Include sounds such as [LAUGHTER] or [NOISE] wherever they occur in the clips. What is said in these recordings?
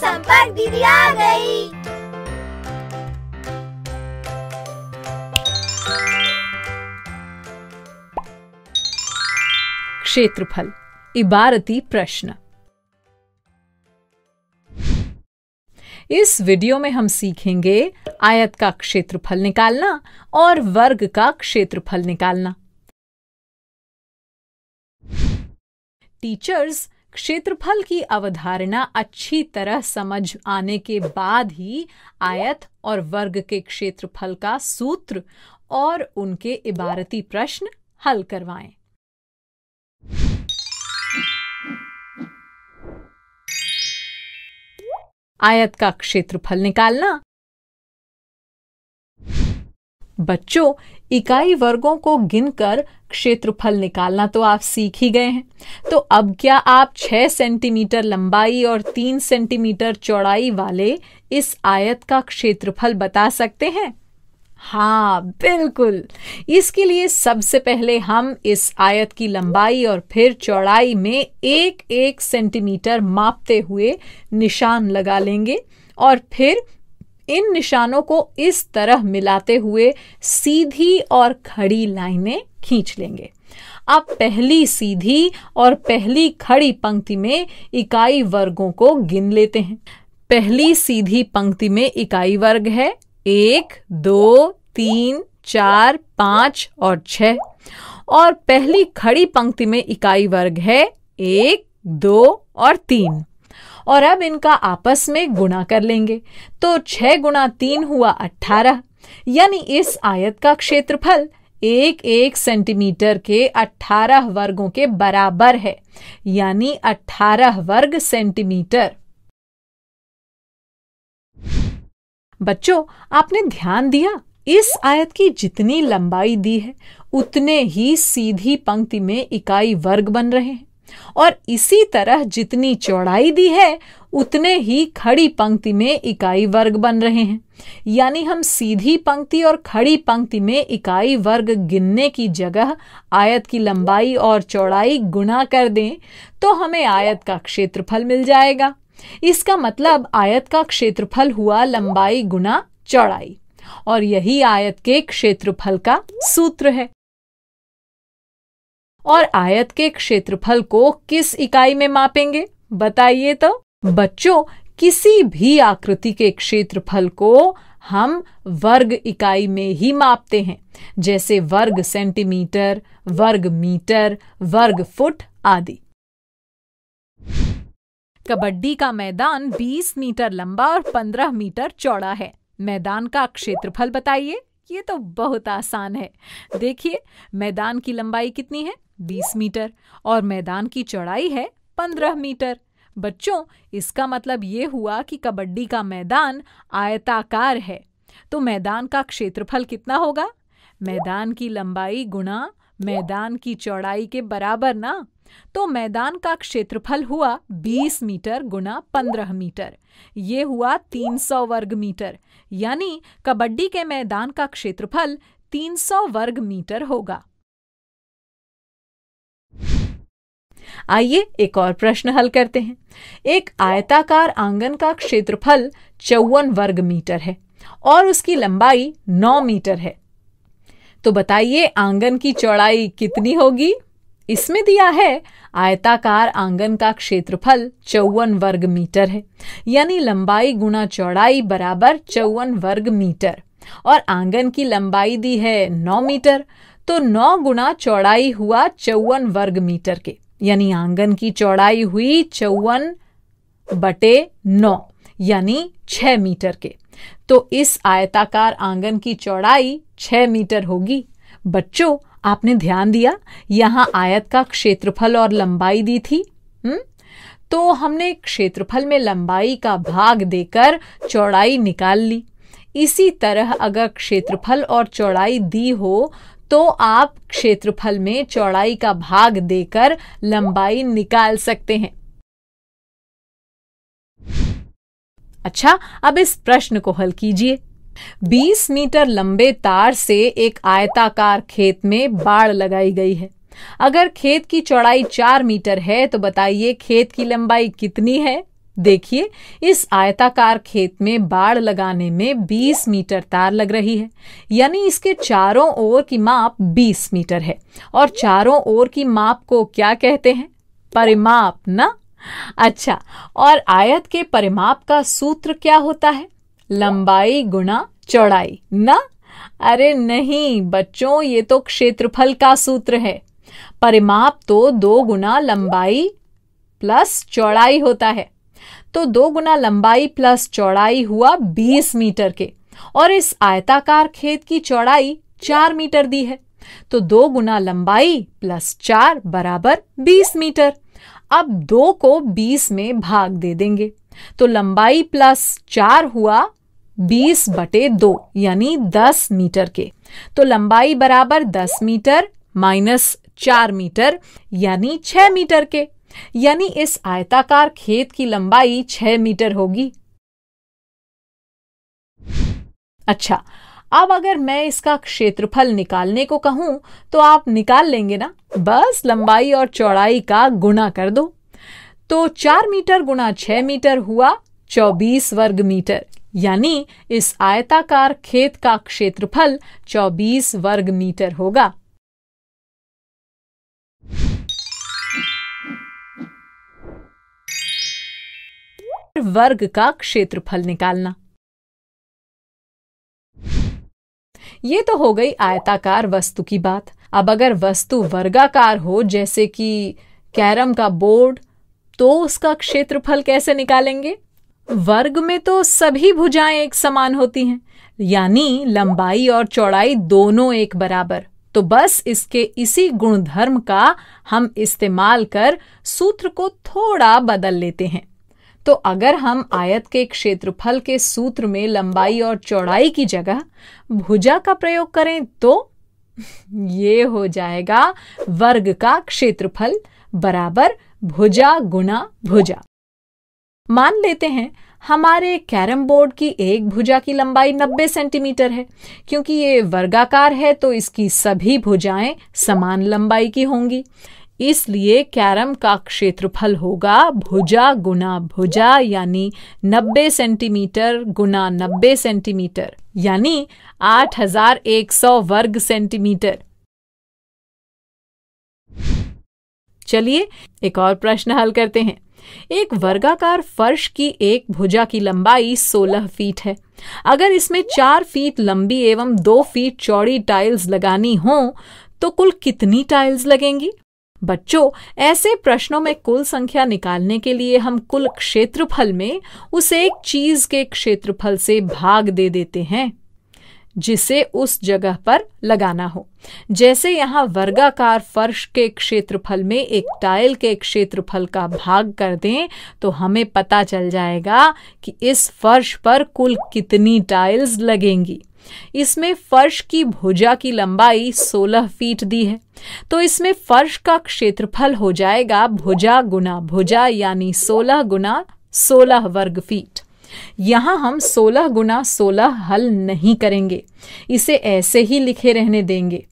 संपर्क दीदी आ गए क्षेत्रफल इबारती प्रश्न इस वीडियो में हम सीखेंगे आयत का क्षेत्रफल निकालना और वर्ग का क्षेत्रफल निकालना टीचर्स क्षेत्रफल की अवधारणा अच्छी तरह समझ आने के बाद ही आयत और वर्ग के क्षेत्रफल का सूत्र और उनके इबारती प्रश्न हल करवाएं। आयत का क्षेत्रफल निकालना बच्चों इकाई वर्गों को गिनकर क्षेत्रफल निकालना तो आप सीख ही गए हैं तो अब क्या आप 6 सेंटीमीटर लंबाई और 3 सेंटीमीटर चौड़ाई वाले इस आयत का क्षेत्रफल बता सकते हैं हाँ बिल्कुल इसके लिए सबसे पहले हम इस आयत की लंबाई और फिर चौड़ाई में एक एक सेंटीमीटर मापते हुए निशान लगा लेंगे और फिर इन निशानों को इस तरह मिलाते हुए सीधी और खड़ी लाइनें खींच लेंगे अब पहली सीधी और पहली खड़ी पंक्ति में इकाई वर्गों को गिन लेते हैं पहली सीधी पंक्ति में इकाई वर्ग है एक दो तीन चार पांच और छ और पहली खड़ी पंक्ति में इकाई वर्ग है एक दो और तीन और अब इनका आपस में गुणा कर लेंगे तो छह गुणा तीन हुआ अठारह यानी इस आयत का क्षेत्रफल एक एक सेंटीमीटर के अठारह वर्गों के बराबर है यानी अठारह वर्ग सेंटीमीटर बच्चों आपने ध्यान दिया इस आयत की जितनी लंबाई दी है उतने ही सीधी पंक्ति में इकाई वर्ग बन रहे हैं और इसी तरह जितनी चौड़ाई दी है उतने ही खड़ी पंक्ति में इकाई वर्ग बन रहे हैं यानी हम सीधी पंक्ति और खड़ी पंक्ति में इकाई वर्ग गिनने की जगह आयत की लंबाई और चौड़ाई गुणा कर दें तो हमें आयत का क्षेत्रफल मिल जाएगा इसका मतलब आयत का क्षेत्रफल हुआ लंबाई गुना चौड़ाई और यही आयत के क्षेत्रफल का सूत्र है और आयत के क्षेत्रफल को किस इकाई में मापेंगे बताइए तो बच्चों किसी भी आकृति के क्षेत्रफल को हम वर्ग इकाई में ही मापते हैं जैसे वर्ग सेंटीमीटर वर्ग मीटर वर्ग फुट आदि कबड्डी का मैदान 20 मीटर लंबा और 15 मीटर चौड़ा है मैदान का क्षेत्रफल बताइए ये तो बहुत आसान है देखिए मैदान की लंबाई कितनी है 20 मीटर और मैदान की चौड़ाई है 15 मीटर बच्चों इसका मतलब ये हुआ कि कबड्डी का मैदान आयताकार है तो मैदान का क्षेत्रफल कितना होगा मैदान की लंबाई गुणा मैदान की चौड़ाई के बराबर ना तो मैदान का क्षेत्रफल हुआ 20 मीटर गुना 15 मीटर ये हुआ 300 वर्ग मीटर यानी कबड्डी के मैदान का क्षेत्रफल 300 वर्ग मीटर होगा आइए एक और प्रश्न हल करते हैं एक आयताकार आंगन का क्षेत्रफल चौवन वर्ग मीटर है और उसकी लंबाई 9 मीटर है तो बताइए आंगन की चौड़ाई कितनी होगी इसमें दिया है आयताकार आंगन का क्षेत्रफल चौवन वर्ग मीटर है यानी लंबाई गुणा चौड़ाई बराबर चौवन वर्ग मीटर और आंगन की लंबाई दी है नौ मीटर तो नौ गुणा चौड़ाई हुआ चौवन वर्ग मीटर के यानी आंगन की चौड़ाई हुई चौवन बटे नौ यानी छः मीटर के तो इस आयताकार आंगन की चौड़ाई छह मीटर होगी बच्चों आपने ध्यान दिया यहाँ आयत का क्षेत्रफल और लंबाई दी थी हुँ? हम्म? तो हमने क्षेत्रफल में लंबाई का भाग देकर चौड़ाई निकाल ली इसी तरह अगर क्षेत्रफल और चौड़ाई दी हो तो आप क्षेत्रफल में चौड़ाई का भाग देकर लंबाई निकाल सकते हैं अच्छा अब इस प्रश्न को हल कीजिए 20 मीटर लंबे तार से एक आयताकार खेत में बाड़ लगाई गई है अगर खेत की चौड़ाई चार मीटर है तो बताइए खेत की लंबाई कितनी है देखिए इस आयताकार खेत में बाड़ लगाने में 20 मीटर तार लग रही है यानी इसके चारों ओर की माप 20 मीटर है और चारों ओर की माप को क्या कहते हैं परिमाप ना अच्छा और आयत के परिमाप का सूत्र क्या होता है लंबाई गुणा चौड़ाई ना अरे नहीं बच्चों ये तो क्षेत्रफल का सूत्र है परिमाप तो दो गुना लंबाई प्लस चौड़ाई होता है तो दो गुना लंबाई प्लस चौड़ाई हुआ बीस मीटर के और इस आयताकार खेत की चौड़ाई चार मीटर दी है तो दो गुना लंबाई प्लस चार बराबर बीस मीटर अब दो को बीस में भाग दे देंगे तो लंबाई प्लस चार हुआ बीस बटे दो यानी दस मीटर के तो लंबाई बराबर दस मीटर माइनस चार मीटर यानी छह मीटर के यानी इस आयताकार खेत की लंबाई छह मीटर होगी अच्छा अब अगर मैं इसका क्षेत्रफल निकालने को कहूं तो आप निकाल लेंगे ना बस लंबाई और चौड़ाई का गुणा कर दो तो चार मीटर गुणा छह मीटर हुआ चौबीस वर्ग मीटर यानी इस आयताकार खेत का क्षेत्रफल चौबीस वर्ग मीटर होगा वर्ग का क्षेत्रफल निकालना ये तो हो गई आयताकार वस्तु की बात अब अगर वस्तु वर्गाकार हो जैसे कि कैरम का बोर्ड तो उसका क्षेत्रफल कैसे निकालेंगे वर्ग में तो सभी भुजाएं एक समान होती हैं यानी लंबाई और चौड़ाई दोनों एक बराबर तो बस इसके इसी गुणधर्म का हम इस्तेमाल कर सूत्र को थोड़ा बदल लेते हैं तो अगर हम आयत के क्षेत्रफल के सूत्र में लंबाई और चौड़ाई की जगह भुजा का प्रयोग करें तो [LAUGHS] ये हो जाएगा वर्ग का क्षेत्रफल बराबर भुजा गुना भुजा मान लेते हैं हमारे कैरम बोर्ड की एक भुजा की लंबाई 90 सेंटीमीटर है क्योंकि ये वर्गाकार है तो इसकी सभी भुजाएं समान लंबाई की होंगी इसलिए कैरम का क्षेत्रफल होगा भुजा गुना भुजा यानी 90 सेंटीमीटर गुना 90 सेंटीमीटर यानी 8100 वर्ग सेंटीमीटर चलिए एक और प्रश्न हल करते हैं एक वर्गाकार फर्श की एक भुजा की लंबाई 16 फीट है अगर इसमें चार फीट लंबी एवं दो फीट चौड़ी टाइल्स लगानी हो तो कुल कितनी टाइल्स लगेंगी बच्चों ऐसे प्रश्नों में कुल संख्या निकालने के लिए हम कुल क्षेत्रफल में उस एक चीज के क्षेत्रफल से भाग दे देते हैं जिसे उस जगह पर लगाना हो जैसे यहाँ वर्गाकार फर्श के क्षेत्रफल में एक टाइल के क्षेत्रफल का भाग कर दें तो हमें पता चल जाएगा कि इस फर्श पर कुल कितनी टाइल्स लगेंगी इसमें फर्श की भुजा की लंबाई 16 फीट दी है तो इसमें फर्श का क्षेत्रफल हो जाएगा भुजा गुना भुजा यानी 16 गुना 16 वर्ग फीट यहां हम 16 गुना 16 हल नहीं करेंगे इसे ऐसे ही लिखे रहने देंगे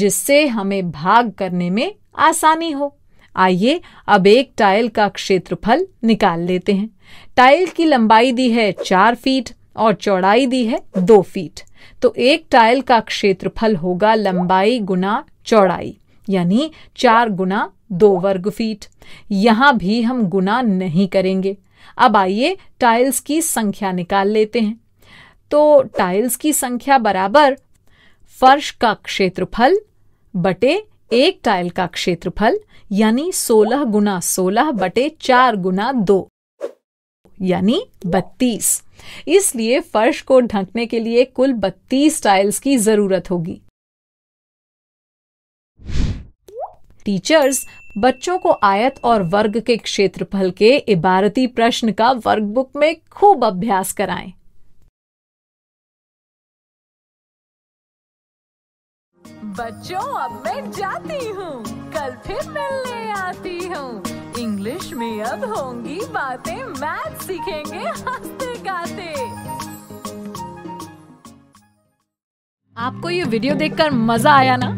जिससे हमें भाग करने में आसानी हो आइए अब एक टाइल का क्षेत्रफल निकाल लेते हैं टाइल की लंबाई दी है चार फीट और चौड़ाई दी है दो फीट तो एक टाइल का क्षेत्रफल होगा लंबाई गुना चौड़ाई यानी चार गुना दो वर्ग फीट यहां भी हम गुना नहीं करेंगे अब आइए टाइल्स की संख्या निकाल लेते हैं तो टाइल्स की संख्या बराबर फर्श का क्षेत्रफल बटे एक टाइल का क्षेत्रफल यानी 16 गुना 16 बटे चार गुना दो यानी बत्तीस इसलिए फर्श को ढकने के लिए कुल बत्तीस टाइल्स की जरूरत होगी टीचर्स बच्चों को आयत और वर्ग के क्षेत्रफल के इबारती प्रश्न का वर्कबुक में खूब अभ्यास कराएं। बच्चों अब मैं जाती हूँ कल फिर मिलने आती हूँ इंग्लिश में अब होंगी बातें मैथ सीखेंगे हंसते गाते आपको ये वीडियो देखकर मजा आया ना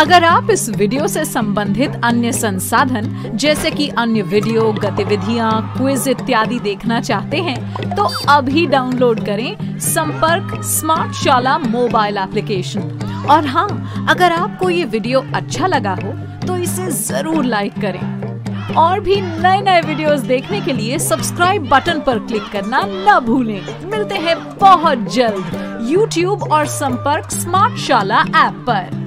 अगर आप इस वीडियो से संबंधित अन्य संसाधन जैसे कि अन्य वीडियो गतिविधियाँ क्विज इत्यादि देखना चाहते हैं तो अभी डाउनलोड करें संपर्क स्मार्ट शाला मोबाइल एप्लीकेशन और हाँ अगर आपको ये वीडियो अच्छा लगा हो तो इसे जरूर लाइक करें और भी नए नए वीडियोस देखने के लिए सब्सक्राइब बटन पर क्लिक करना न भूलें मिलते हैं बहुत जल्द यूट्यूब और संपर्क स्मार्ट शाला ऐप पर